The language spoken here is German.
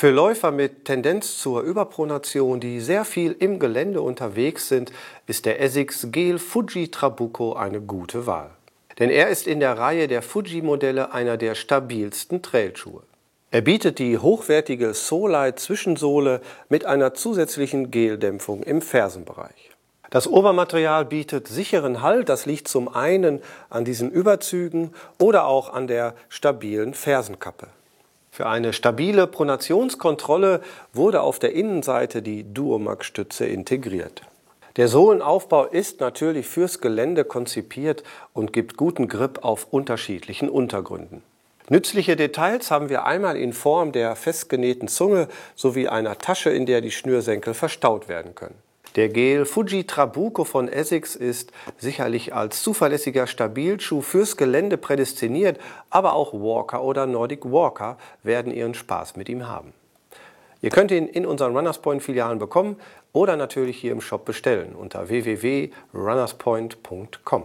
Für Läufer mit Tendenz zur Überpronation, die sehr viel im Gelände unterwegs sind, ist der Essex Gel Fuji Trabuco eine gute Wahl. Denn er ist in der Reihe der Fuji-Modelle einer der stabilsten Trailschuhe. Er bietet die hochwertige Solite Zwischensohle mit einer zusätzlichen Geldämpfung im Fersenbereich. Das Obermaterial bietet sicheren Halt, das liegt zum einen an diesen Überzügen oder auch an der stabilen Fersenkappe. Für eine stabile Pronationskontrolle wurde auf der Innenseite die Duomag-Stütze integriert. Der Sohlenaufbau ist natürlich fürs Gelände konzipiert und gibt guten Grip auf unterschiedlichen Untergründen. Nützliche Details haben wir einmal in Form der festgenähten Zunge sowie einer Tasche, in der die Schnürsenkel verstaut werden können. Der Gel Fuji Trabuco von Essex ist sicherlich als zuverlässiger Stabilschuh fürs Gelände prädestiniert, aber auch Walker oder Nordic Walker werden ihren Spaß mit ihm haben. Ihr könnt ihn in unseren Runners Point Filialen bekommen oder natürlich hier im Shop bestellen unter www.runnerspoint.com.